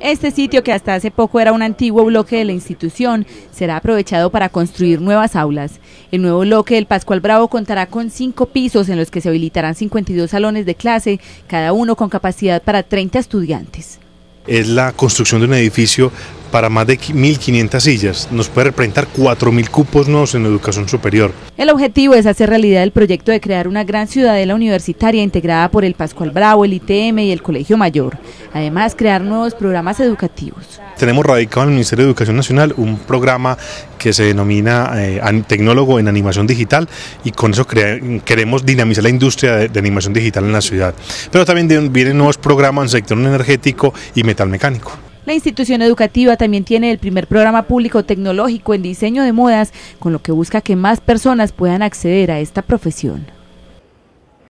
Este sitio, que hasta hace poco era un antiguo bloque de la institución, será aprovechado para construir nuevas aulas. El nuevo bloque del Pascual Bravo contará con cinco pisos en los que se habilitarán 52 salones de clase, cada uno con capacidad para 30 estudiantes es la construcción de un edificio para más de 1.500 sillas. Nos puede representar 4.000 cupos nuevos en educación superior. El objetivo es hacer realidad el proyecto de crear una gran ciudadela universitaria integrada por el Pascual Bravo, el ITM y el Colegio Mayor. Además, crear nuevos programas educativos. Tenemos radicado en el Ministerio de Educación Nacional un programa que se denomina eh, Tecnólogo en Animación Digital y con eso queremos dinamizar la industria de, animación digital en la ciudad. Pero también vienen nuevos programas en el sector energético y metalmecánico. La institución educativa también tiene el primer programa público tecnológico en diseño de modas, con lo que busca que más personas puedan acceder a esta profesión.